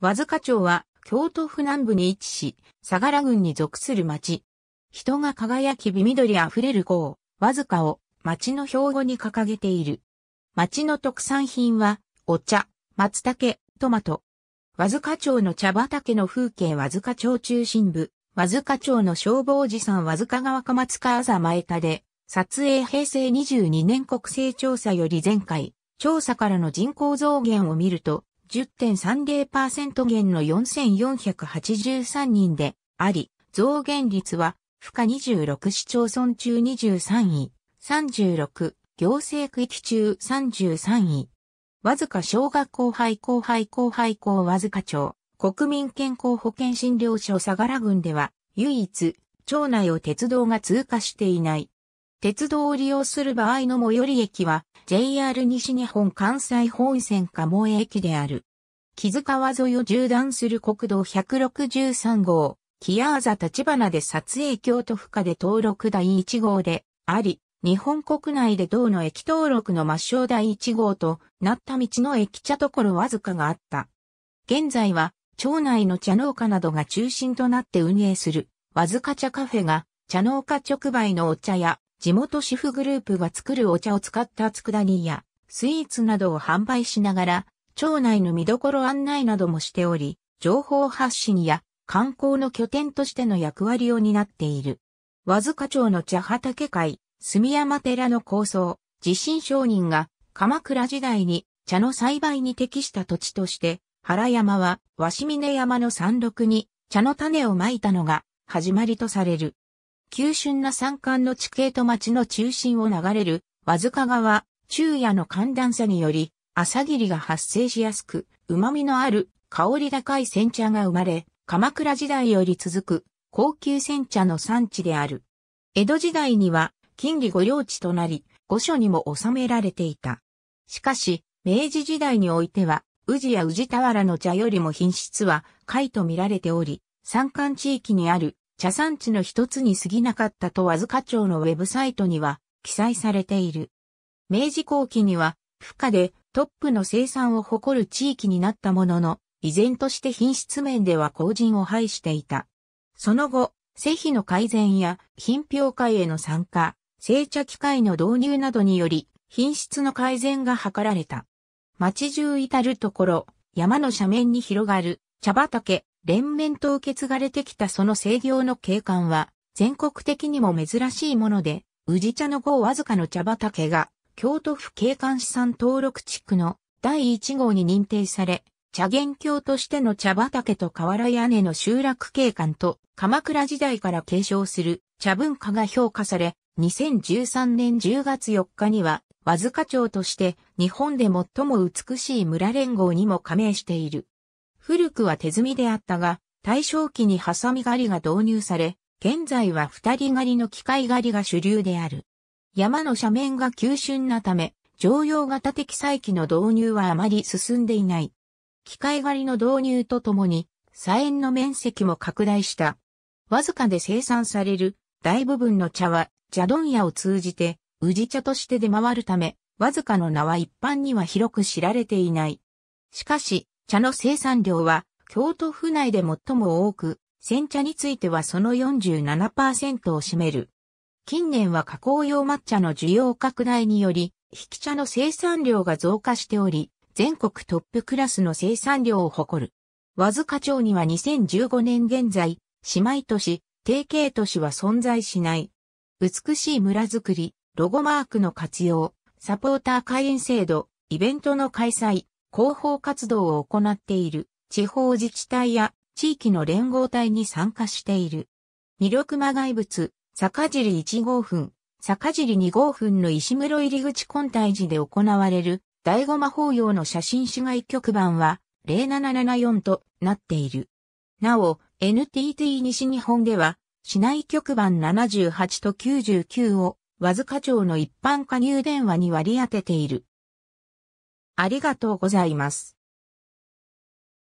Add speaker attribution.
Speaker 1: 和塚町は京都府南部に位置し、相良郡に属する町。人が輝き美緑あふれる郷、和塚を町の標語に掲げている。町の特産品は、お茶、松茸、トマト。和塚町の茶畑の風景和塚町中心部、和塚町の消防士さん和塚川か松川朝前田で、撮影平成22年国勢調査より前回、調査からの人口増減を見ると、10.30%減の4483人であり、増減率は、負荷26市町村中23位、36行政区域中33位。わずか小学校廃校廃校廃校わずか町、国民健康保険診療所相良郡では、唯一、町内を鉄道が通過していない。鉄道を利用する場合の最寄り駅は、JR 西日本関西本線鴨茂駅である。木津川沿いを縦断する国道163号、キアーザ立花で撮影京都府下で登録第1号であり、日本国内で道の駅登録の抹消第1号となった道の駅茶ところわずかがあった。現在は、町内の茶農家などが中心となって運営する、わずか茶カフェが、茶農家直売のお茶や地元主婦グループが作るお茶を使った佃煮やスイーツなどを販売しながら、町内の見どころ案内などもしており、情報発信や観光の拠点としての役割を担っている。和塚町の茶畑会、住山寺の構想、地震商人が鎌倉時代に茶の栽培に適した土地として、原山は鷲峰山の山麓に茶の種をまいたのが始まりとされる。急峻な山間の地形と町の中心を流れる、わずか川、昼夜の寒暖差により、朝霧が発生しやすく、旨味のある香り高い煎茶が生まれ、鎌倉時代より続く高級煎茶の産地である。江戸時代には金利御領地となり、御所にも収められていた。しかし、明治時代においては、宇治や宇治田原の茶よりも品質は貝と見られており、山間地域にある茶産地の一つに過ぎなかったと和塚町のウェブサイトには記載されている。明治後期には、不可でトップの生産を誇る地域になったものの、依然として品質面では後陣を排していた。その後、製品の改善や品評会への参加、製茶機械の導入などにより、品質の改善が図られた。町中至るところ、山の斜面に広がる茶畑、連綿と受け継がれてきたその制業の景観は、全国的にも珍しいもので、宇治茶の後わずかの茶畑が、京都府景観資産登録地区の第1号に認定され、茶元郷としての茶畑と瓦屋根の集落景観と鎌倉時代から継承する茶文化が評価され、2013年10月4日には、わずか町として日本で最も美しい村連合にも加盟している。古くは手積みであったが、大正期にハサミ狩りが導入され、現在は二人狩りの機械狩りが主流である。山の斜面が急峻なため、常用型的採機の導入はあまり進んでいない。機械狩りの導入とともに、菜園の面積も拡大した。わずかで生産される大部分の茶は茶問屋を通じて宇治茶として出回るため、わずかの名は一般には広く知られていない。しかし、茶の生産量は京都府内で最も多く、煎茶についてはその47%を占める。近年は加工用抹茶の需要拡大により、引き茶の生産量が増加しており、全国トップクラスの生産量を誇る。和塚町には2015年現在、姉妹都市、定型都市は存在しない。美しい村づくり、ロゴマークの活用、サポーター会員制度、イベントの開催、広報活動を行っている地方自治体や地域の連合体に参加している。魅力魔外物、坂尻1号墳、坂尻2号墳の石室入口根体寺で行われる醍醐魔法用の写真市外局番は0774となっている。なお、NTT 西日本では、市内局番78と99を、和塚町の一般加入電話に割り当てている。ありがとうございます。